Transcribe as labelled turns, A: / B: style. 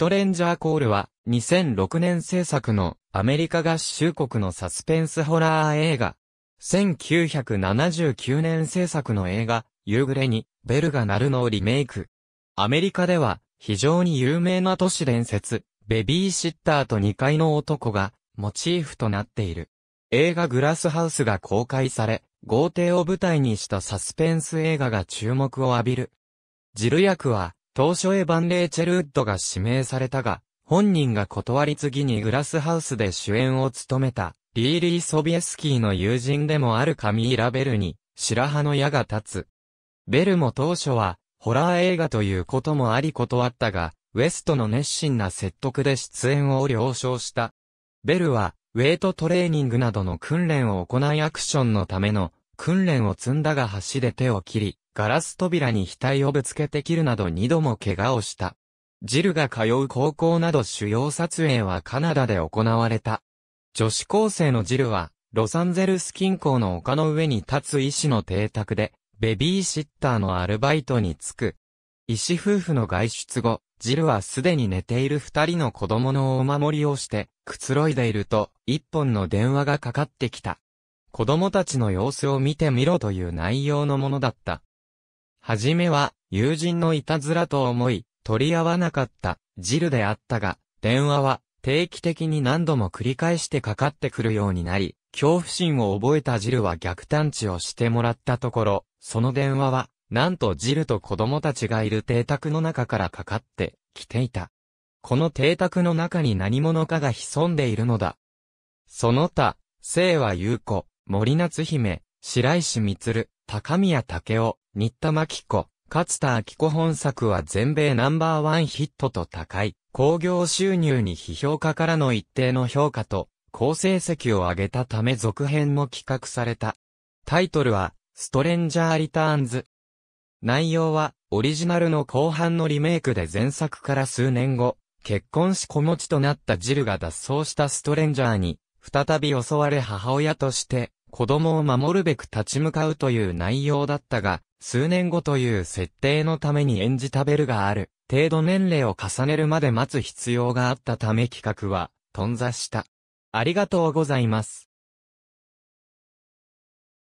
A: ストレンジャーコールは、2006年制作のアメリカ合衆国のサスペンスホラー映画。1979年制作の映画、夕暮れに、ベルが鳴るのをリメイク。アメリカでは、非常に有名な都市伝説、ベビーシッターと2階の男が、モチーフとなっている。映画グラスハウスが公開され、豪邸を舞台にしたサスペンス映画が注目を浴びる。ジル役は、当初エヴァン・レイチェル・ウッドが指名されたが、本人が断り次にグラスハウスで主演を務めた、リーリー・ソビエスキーの友人でもあるカミーラ・ベルに、白羽の矢が立つ。ベルも当初は、ホラー映画ということもあり断ったが、ウエストの熱心な説得で出演を了承した。ベルは、ウェイトトレーニングなどの訓練を行いアクションのための訓練を積んだが橋で手を切り、ガラス扉に額をぶつけて切るなど二度も怪我をした。ジルが通う高校など主要撮影はカナダで行われた。女子高生のジルは、ロサンゼルス近郊の丘の上に立つ医師の邸宅で、ベビーシッターのアルバイトに就く。医師夫婦の外出後、ジルはすでに寝ている二人の子供のお守りをして、くつろいでいると、一本の電話がかかってきた。子供たちの様子を見てみろという内容のものだった。はじめは、友人のいたずらと思い、取り合わなかった、ジルであったが、電話は、定期的に何度も繰り返してかかってくるようになり、恐怖心を覚えたジルは逆探知をしてもらったところ、その電話は、なんとジルと子供たちがいる邸宅の中からかかってきていた。この邸宅の中に何者かが潜んでいるのだ。その他、清和優子、森夏姫、白石光、高宮武雄、新田真紀子、勝田明子本作は全米ナンバーワンヒットと高い、興行収入に批評家からの一定の評価と、好成績を上げたため続編も企画された。タイトルは、ストレンジャーリターンズ。内容は、オリジナルの後半のリメイクで前作から数年後、結婚し子持ちとなったジルが脱走したストレンジャーに、再び襲われ母親として、子供を守るべく立ち向かうという内容だったが、数年後という設定のために演じたベルがある、程度年齢を重ねるまで待つ必要があったため企画は、頓挫した。ありがとうございます。